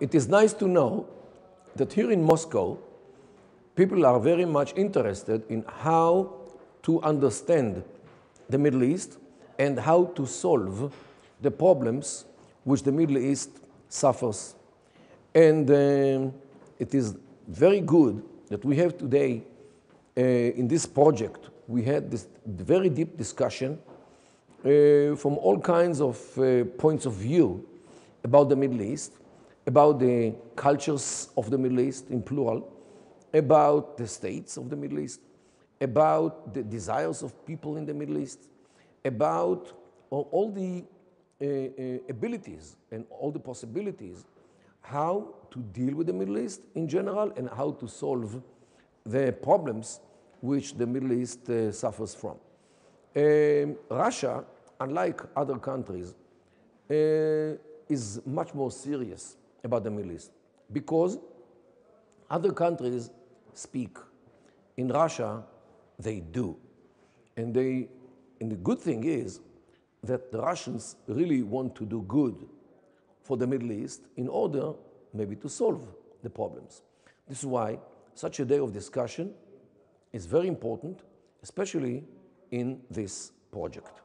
It is nice to know that here in Moscow, people are very much interested in how to understand the Middle East and how to solve the problems which the Middle East suffers. And um, it is very good that we have today uh, in this project, we had this very deep discussion uh, from all kinds of uh, points of view about the Middle East about the cultures of the Middle East in plural, about the states of the Middle East, about the desires of people in the Middle East, about all the uh, uh, abilities and all the possibilities how to deal with the Middle East in general and how to solve the problems which the Middle East uh, suffers from. Um, Russia, unlike other countries, uh, is much more serious about the Middle East because other countries speak. In Russia, they do. And, they, and the good thing is that the Russians really want to do good for the Middle East in order maybe to solve the problems. This is why such a day of discussion is very important, especially in this project.